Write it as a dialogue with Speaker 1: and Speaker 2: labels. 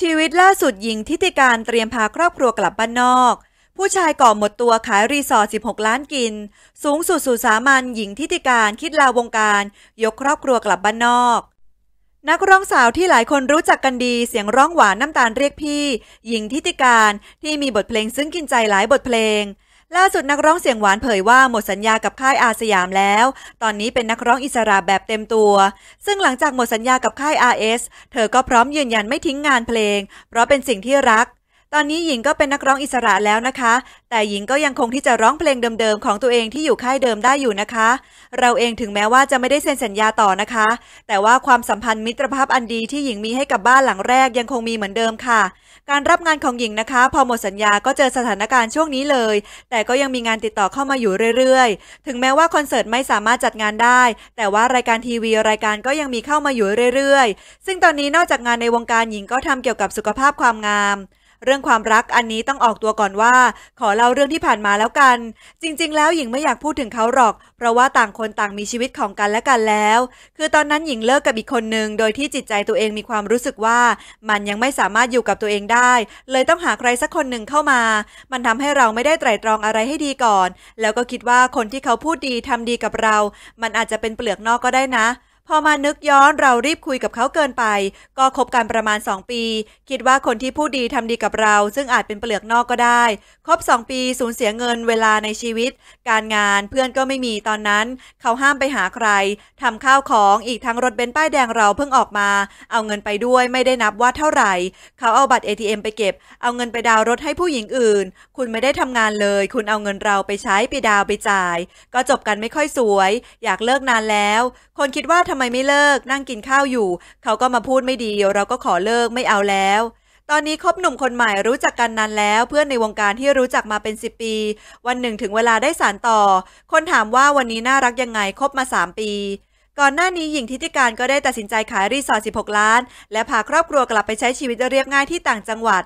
Speaker 1: ชีวิตล่าสุดหญิงทิติการเตรียมพาครอบครัวกลับบ้านนอก ผู้ชายก่อหมดตัวขายรีสอร์ท16 ล้านกิน สูงสุดสู่สามัญหญิงทิติการคิดลาวงการ ยกครอบครัวกลับบ้านนอก นักร้องสาวที่หลายคนรู้จักกันดีเสียงร้องหวานน้ำตาลเรียกพี่ หญิงทิติการที่มีบทเพลงซึ้งกินใจหลายบทเพลงล่าสุดนักร้องเสียงหวานเผยว่าหมดสัญญากับค่ายอาสยามแล้ว ตอนนี้เป็นนักร้องอิสระแบบเต็มตัว ซึ่งหลังจากหมดสัญญากับค่าย RS เธอก็พร้อมยืนยันไม่ทิ้งงานเพลง เพราะเป็นสิ่งที่รักตอนนี้หญิงก็เป็นนักร้องอิสระแล้วนะคะ แต่หญิงก็ยังคงที่จะร้องเพลงเดิมๆของตัวเองที่อยู่ค่ายเดิมได้อยู่นะคะ เราเองถึงแม้ว่าจะไม่ได้เซ็นสัญญาต่อนะคะ แต่ว่าความสัมพันธ์มิตรภาพอันดีที่หญิงมีให้กับบ้านหลังแรกยังคงมีเหมือนเดิมค่ะ การรับงานของหญิงนะคะ พอหมดสัญญาก็เจอสถานการณ์ช่วงนี้เลย แต่ก็ยังมีงานติดต่อเข้ามาอยู่เรื่อยๆ ถึงแม้ว่าคอนเสิร์ตไม่สามารถจัดงานได้ แต่ว่ารายการทีวีรายการก็ยังมีเข้ามาอยู่เรื่อย ๆ ซึ่งตอนนี้นอกจากงานในวงการหญิงก็ทำเกี่ยวกับสุขภาพความงามเรื่องความรักอันนี้ต้องออกตัวก่อนว่าขอเล่าเรื่องที่ผ่านมาแล้วกัน จริง ๆ แล้วหญิงไม่อยากพูดถึงเขาหรอก เพราะว่าต่างคนต่างมีชีวิตของกันและกันแล้ว คือตอนนั้นหญิงเลิกกับอีกคนหนึ่งโดยที่จิตใจตัวเองมีความรู้สึกว่า มันยังไม่สามารถอยู่กับตัวเองได้ เลยต้องหาใครสักคนหนึ่งเข้ามา มันทำให้เราไม่ได้ไตร่ตรองอะไรให้ดีก่อน แล้วก็คิดว่าคนที่เขาพูดดีทำดีกับเรา มันอาจจะเป็นเปลือกนอกก็ได้นะพอมานึกย้อนเรารีบคุยกับเขาเกินไป ก็คบกันประมาณ 2 ปี คิดว่าคนที่พูดดีทำดีกับเรา ซึ่งอาจเป็นเปลือกนอกก็ได้ คบ 2 ปีสูญเสียเงินเวลาในชีวิต การงานเพื่อนก็ไม่มีตอนนั้นเขาห้ามไปหาใครทำข้าวของอีกทั้งรถเบนซ์ป้ายแดงเราเพิ่งออกมา เอาเงินไปด้วยไม่ได้นับว่าเท่าไหร่ เขาเอาบัตร ATM ไปเก็บ เอาเงินไปดาวรถให้ผู้หญิงอื่น คุณไม่ได้ทำงานเลย คุณเอาเงินเราไปใช้ไปดาวไปจ่าย ก็จบกันไม่ค่อยสวย อยากเลิกนานแล้ว คนคิดว่าทำไมไม่เลิกนั่งกินข้าวอยู่ เขาก็มาพูดไม่ดี เราก็ขอเลิกไม่เอาแล้ว ตอนนี้คบหนุ่มคนใหม่รู้จักกันนานแล้ว เพื่อนในวงการที่รู้จักมาเป็นสิบปี วันหนึ่งถึงเวลาได้สารต่อ คนถามว่าวันนี้น่ารักยังไงคบมาสามปี ก่อนหน้านี้หญิงทิติการก็ได้ตัดสินใจขายรีสอร์ท16 ล้าน และพาครอบครัวกลับไปใช้ชีวิตเรียบง่ายที่ต่างจังหวัด